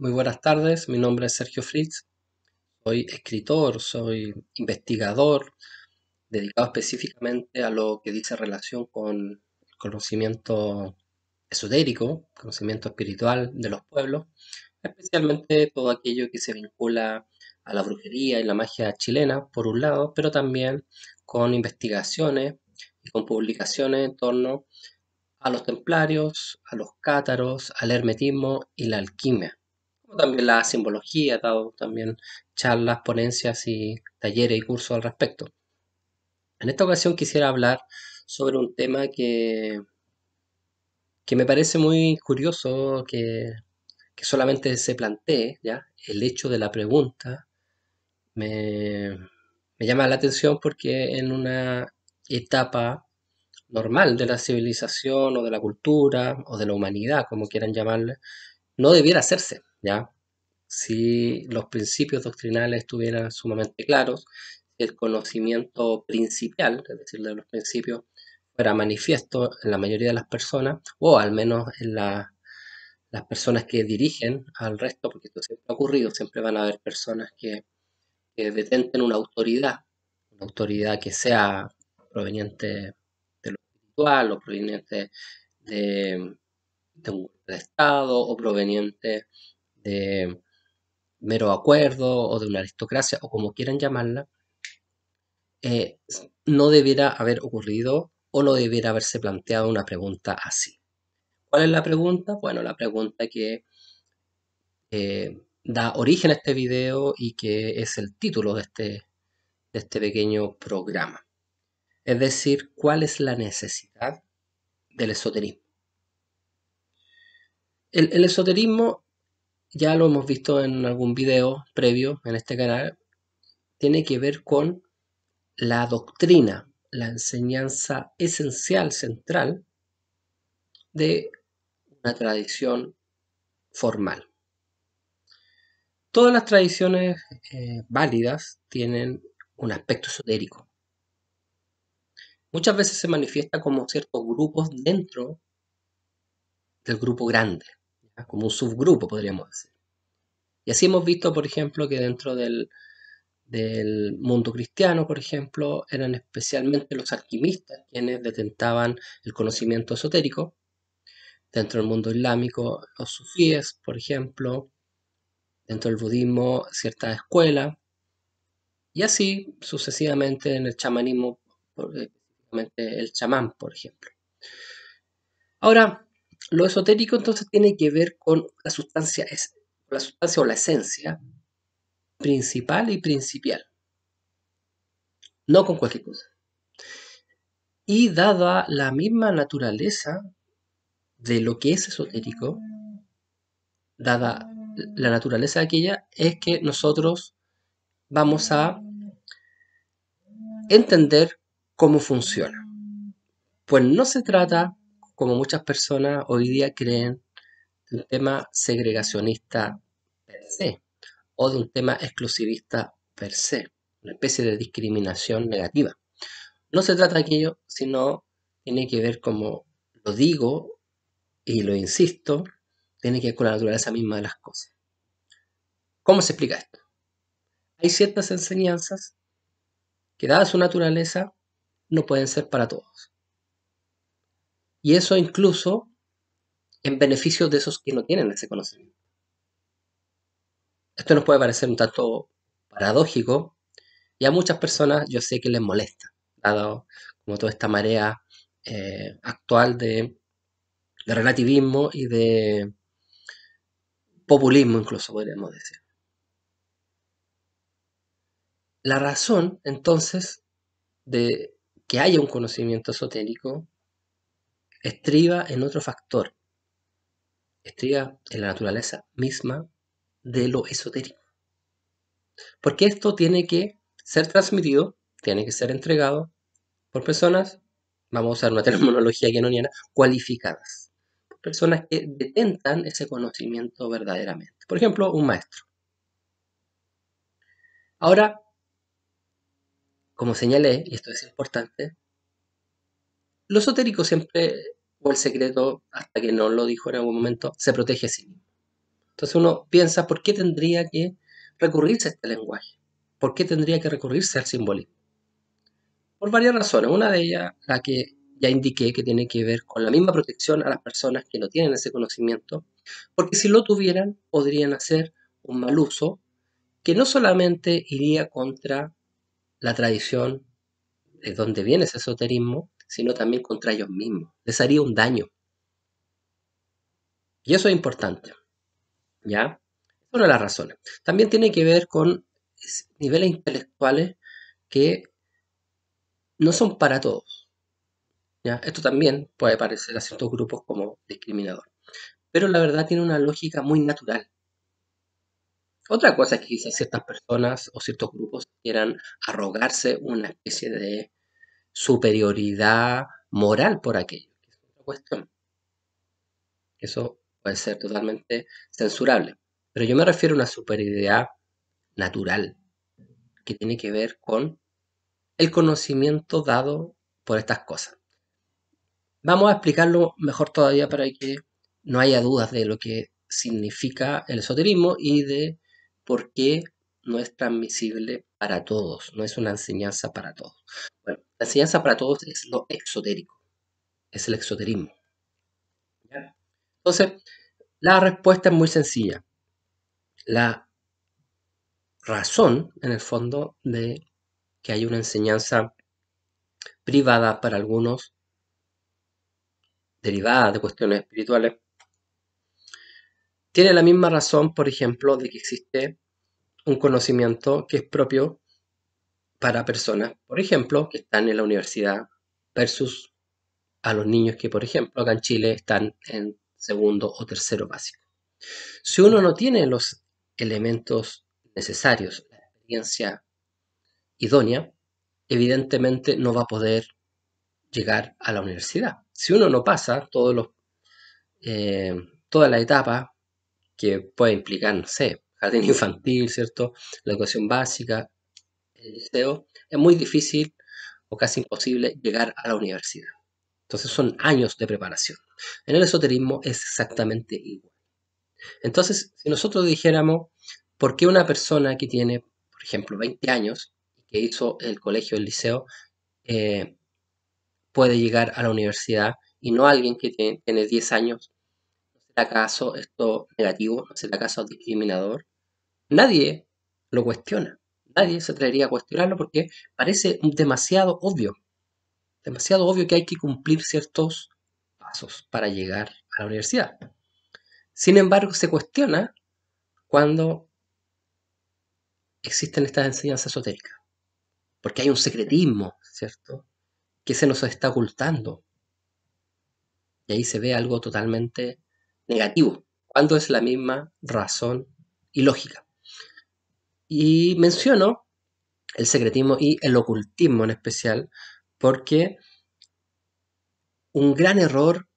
Muy buenas tardes, mi nombre es Sergio Fritz, soy escritor, soy investigador, dedicado específicamente a lo que dice relación con el conocimiento esotérico, conocimiento espiritual de los pueblos, especialmente todo aquello que se vincula a la brujería y la magia chilena, por un lado, pero también con investigaciones y con publicaciones en torno a los templarios, a los cátaros, al hermetismo y la alquimia también la simbología, dado también charlas, ponencias y talleres y cursos al respecto. En esta ocasión quisiera hablar sobre un tema que, que me parece muy curioso que, solamente se plantee, ¿ya? El hecho de la pregunta me, me llama la atención porque en una etapa normal de la civilización o de la cultura o de la humanidad, como quieran llamarle, no debiera hacerse. ¿ya? Si los principios doctrinales estuvieran sumamente claros, si el conocimiento principal, es decir, de los principios, fuera manifiesto en la mayoría de las personas, o al menos en las personas que dirigen al resto, porque esto siempre ha ocurrido, siempre van a haber personas que, detenten una autoridad, una autoridad que sea proveniente de lo espiritual o proveniente de, un Estado o proveniente mero acuerdo o de una aristocracia o como quieran llamarla, eh, no debiera haber ocurrido o no debiera haberse planteado una pregunta así. ¿Cuál es la pregunta? Bueno, la pregunta que eh, da origen a este video y que es el título de este, de este pequeño programa. Es decir, ¿cuál es la necesidad del esoterismo? el esoterismo ya lo hemos visto en algún video previo en este canal, tiene que ver con la doctrina, la enseñanza esencial, central, de una tradición formal. Todas las tradiciones eh, válidas tienen un aspecto esotérico. Muchas veces se manifiesta como ciertos grupos dentro del grupo grande como un subgrupo, podríamos decir. Y así hemos visto, por ejemplo, que dentro del, mundo cristiano, por ejemplo, eran especialmente los alquimistas quienes detentaban el conocimiento esotérico. Dentro del mundo islámico, los sufíes, por ejemplo. Dentro del budismo, ciertas escuelas. Y así sucesivamente en el chamanismo, eh, el chamán, por ejemplo. Ahora, lo esotérico entonces tiene que ver con la sustancia, es, la sustancia o la esencia principal y principal no con cualquier cosa. Y dada la misma naturaleza de lo que es esotérico, dada la naturaleza de aquella, es que nosotros vamos a entender cómo funciona. Pues no se trata como muchas personas hoy día creen, de un tema segregacionista per se o de un tema exclusivista per se, una especie de discriminación negativa. No se trata de aquello, sino tiene que ver, como lo digo y lo insisto, tiene que ver con la naturaleza misma de las cosas. ¿Cómo se explica esto? Hay ciertas enseñanzas que, dada su naturaleza, no pueden ser para todos. Y eso incluso en beneficio de esos que no tienen ese conocimiento. Esto nos puede parecer un tanto paradójico y a muchas personas yo sé que les molesta, dado como toda esta marea eh, actual de, de relativismo y de populismo incluso podríamos decir. La razón entonces de que haya un conocimiento esotérico estriba en otro factor, estriba en la naturaleza misma de lo esotérico. Porque esto tiene que ser transmitido, tiene que ser entregado por personas, vamos a usar una terminología guianoniana, cualificadas. personas que detentan ese conocimiento verdaderamente. Por ejemplo, un maestro. Ahora, como señalé, y esto es importante, lo esotérico siempre, o el secreto, hasta que no lo dijo en algún momento, se protege a sí mismo. Entonces uno piensa, ¿por qué tendría que recurrirse a este lenguaje? ¿Por qué tendría que recurrirse al simbolismo? Por varias razones. Una de ellas, la que ya indiqué, que tiene que ver con la misma protección a las personas que no tienen ese conocimiento, porque si lo tuvieran, podrían hacer un mal uso que no solamente iría contra la tradición de donde viene ese esoterismo, sino también contra ellos mismos. Les haría un daño. Y eso es importante. ¿Ya? Una de las razones. También tiene que ver con niveles intelectuales que no son para todos. ¿ya? Esto también puede parecer a ciertos grupos como discriminador. Pero la verdad tiene una lógica muy natural. Otra cosa es que quizás ciertas personas o ciertos grupos quieran arrogarse una especie de superioridad moral por aquello. Es otra cuestión. Eso puede ser totalmente censurable. Pero yo me refiero a una superioridad natural, que tiene que ver con el conocimiento dado por estas cosas. Vamos a explicarlo mejor todavía para que no haya dudas de lo que significa el esoterismo y de por qué no es transmisible para todos, no es una enseñanza para todos. la enseñanza para todos es lo exotérico, es el exoterismo. Entonces, la respuesta es muy sencilla. La razón, en el fondo, de que hay una enseñanza privada para algunos, derivada de cuestiones espirituales, tiene la misma razón, por ejemplo, de que existe un conocimiento que es propio para personas, por ejemplo, que están en la universidad versus a los niños que, por ejemplo, acá en Chile están en segundo o tercero básico. Si uno no tiene los elementos necesarios, la experiencia idónea, evidentemente no va a poder llegar a la universidad. Si uno no pasa todos los, eh, toda la etapa que puede implicar, no sé, jardín infantil, ¿cierto? La educación básica, el liceo, es muy difícil o casi imposible llegar a la universidad. Entonces son años de preparación. En el esoterismo es exactamente igual. Entonces, si nosotros dijéramos, ¿por qué una persona que tiene, por ejemplo, 20 años, que hizo el colegio, el liceo, eh, puede llegar a la universidad y no alguien que tiene, tiene 10 años acaso esto negativo, no acaso discriminador, nadie lo cuestiona. Nadie se atrevería a cuestionarlo porque parece demasiado obvio. Demasiado obvio que hay que cumplir ciertos pasos para llegar a la universidad. Sin embargo, se cuestiona cuando existen estas enseñanzas esotéricas. Porque hay un secretismo, ¿cierto? Que se nos está ocultando. Y ahí se ve algo totalmente negativo, cuando es la misma razón y lógica. Y menciono el secretismo y el ocultismo en especial, porque un gran error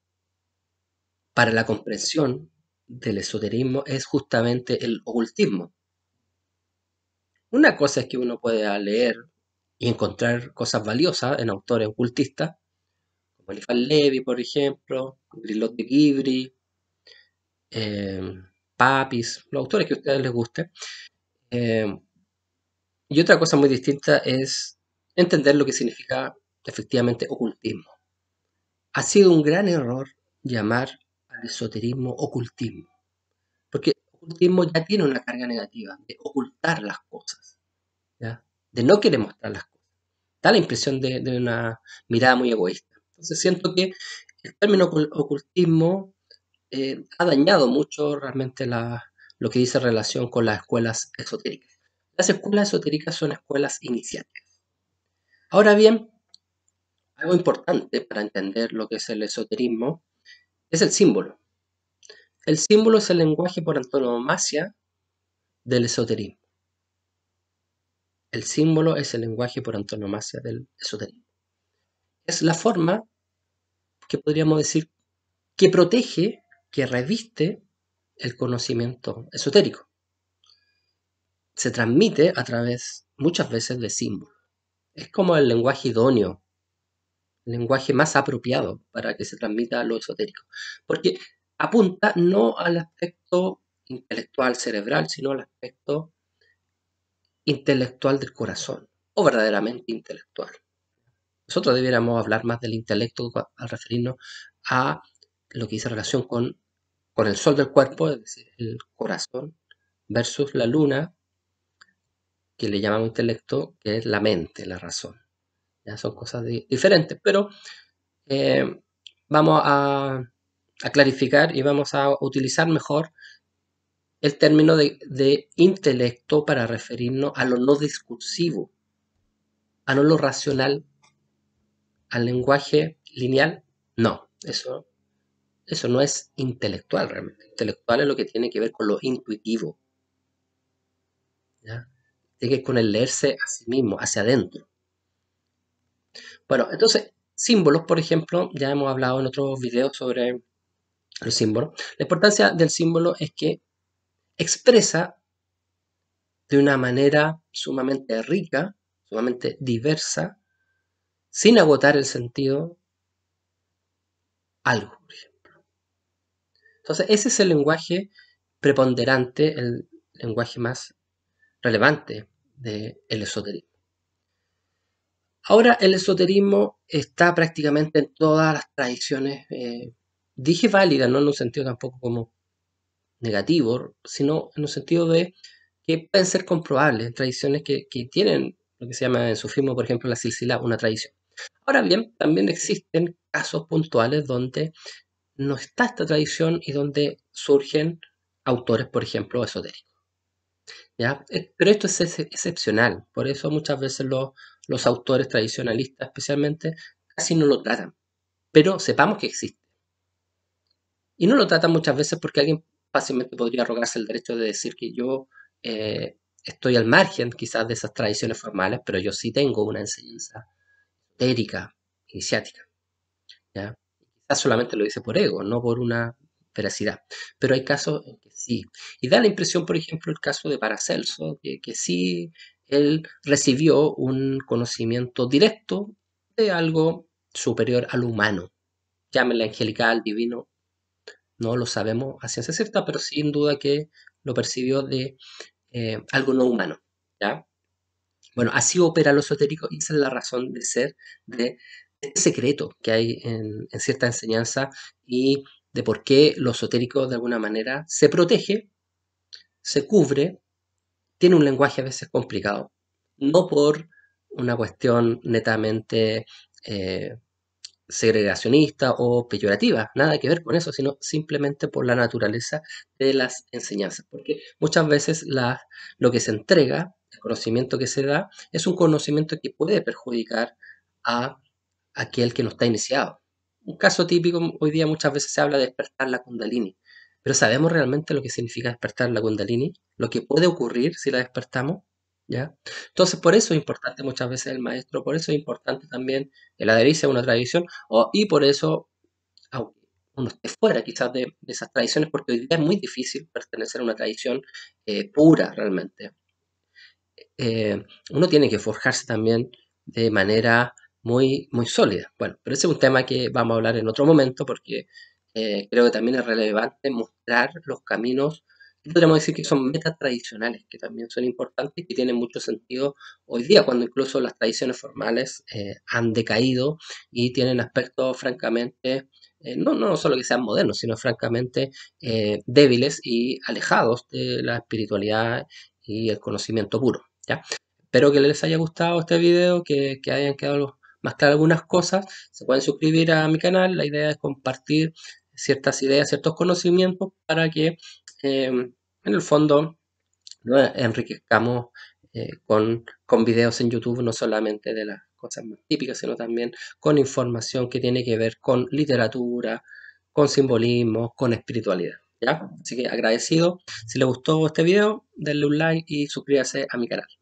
para la comprensión del esoterismo es justamente el ocultismo. Una cosa es que uno pueda leer y encontrar cosas valiosas en autores ocultistas, como Elifan Levi, por ejemplo, Grilot de Gibri, Em, papis, los autores que a ustedes les guste. Em, y otra cosa muy distinta es entender lo que significa efectivamente ocultismo. Ha sido un gran error llamar al esoterismo ocultismo, porque ocultismo ya tiene una carga negativa de ocultar las cosas, de no querer mostrar las cosas. Da la impresión de, de una mirada muy egoísta. Entonces siento que el término ocultismo eh, ha dañado mucho realmente lo que dice relación con las escuelas esotéricas. Las escuelas esotéricas son escuelas iniciales. Ahora bien, algo importante para entender lo que es el esoterismo es el símbolo. El símbolo es el lenguaje por antonomasia del esoterismo. El símbolo es el lenguaje por antonomasia del esoterismo. Es la forma que podríamos decir que protege que reviste el conocimiento esotérico. Se transmite a través muchas veces de símbolos. Es como el lenguaje idóneo, el lenguaje más apropiado para que se transmita lo esotérico, porque apunta no al aspecto intelectual cerebral, sino al aspecto intelectual del corazón, o verdaderamente intelectual. Nosotros debiéramos hablar más del intelecto al referirnos a lo que hice relación con, el sol del cuerpo, es decir, el corazón, versus la luna, que le llaman intelecto, que es la mente, la razón. Ya son cosas diferentes, pero eh, vamos a, clarificar y vamos a utilizar mejor el término de, de intelecto para referirnos a lo no discursivo, a no lo racional, al lenguaje lineal. No, eso eso no es intelectual realmente. Intelectual es lo que tiene que ver con lo intuitivo. Tiene que ver con el leerse a sí mismo, hacia adentro. Bueno, entonces, símbolos, por ejemplo, ya hemos hablado en otros videos sobre los símbolos. La importancia del símbolo es que expresa de una manera sumamente rica, sumamente diversa, sin agotar el sentido, algo. Entonces, ese es el lenguaje preponderante, el lenguaje más relevante del esoterismo. Ahora el esoterismo está prácticamente en todas las tradiciones, eh, dije válidas, no en un sentido tampoco como negativo, sino en un sentido de que pueden ser comprobables, tradiciones que, tienen lo que se llama en sufismo, por ejemplo, la silsila, una tradición. Ahora bien, también existen casos puntuales donde no está esta tradición y donde surgen autores, por ejemplo, esotéricos. ¿Ya? Eh, pero esto es excepcional, por eso muchas veces los autores tradicionalistas especialmente casi no lo tratan, pero sepamos que existe. Y no lo tratan muchas veces porque alguien fácilmente podría arrogarse el derecho de decir que yo eh, estoy al margen quizás de esas tradiciones formales, pero yo sí tengo una enseñanza esotérica, iniciática. ¿ya? solamente lo dice por ego, no por una veracidad. Pero hay casos en que sí. Y da la impresión, por ejemplo, el caso de Paracelso, que, que sí él recibió un conocimiento directo de algo superior al humano. Llámenle angelical, divino, no lo sabemos a ciencia cierta, pero sin duda que lo percibió de eh, algo no humano. ¿ya? Bueno, así opera lo esotérico y esa es la razón de ser de secreto que hay en, cierta enseñanza y de por qué lo esotérico de alguna manera se protege, se cubre, tiene un lenguaje a veces complicado, no por una cuestión netamente eh, segregacionista o peyorativa, nada que ver con eso, sino simplemente por la naturaleza de las enseñanzas, porque muchas veces lo que se entrega, el conocimiento que se da, es un conocimiento que puede perjudicar a aquel que no está iniciado. Un caso típico, hoy día muchas veces se habla de despertar la kundalini, pero ¿sabemos realmente lo que significa despertar la kundalini? ¿Lo que puede ocurrir si la despertamos? ¿Ya? Entonces, por eso es importante muchas veces el maestro, por eso es importante también el adherirse a una tradición, y por eso, aunque uno esté fuera quizás de, esas tradiciones, porque hoy día es muy difícil pertenecer a una tradición eh, pura realmente. Eh, uno tiene que forjarse también de manera muy, muy sólida Bueno, pero ese es un tema que vamos a hablar en otro momento porque eh, creo que también es relevante mostrar los caminos podríamos decir que son metas tradicionales, que también son importantes y que tienen mucho sentido hoy día, cuando incluso las tradiciones formales eh, han decaído y tienen aspectos francamente, eh, no, no solo que sean modernos, sino francamente débiles y alejados de la espiritualidad y el conocimiento puro. ¿ya? Espero que les haya gustado este video, que hayan quedado los más claras algunas cosas, se pueden suscribir a mi canal. La idea es compartir ciertas ideas, ciertos conocimientos para que em, en el fondo nos enriquezcamos eh, con, con videos en YouTube, no solamente de las cosas más típicas, sino también con información que tiene que ver con literatura, con simbolismo, con espiritualidad. Así que agradecido. Si le gustó este video, denle un like y suscríbase a mi canal.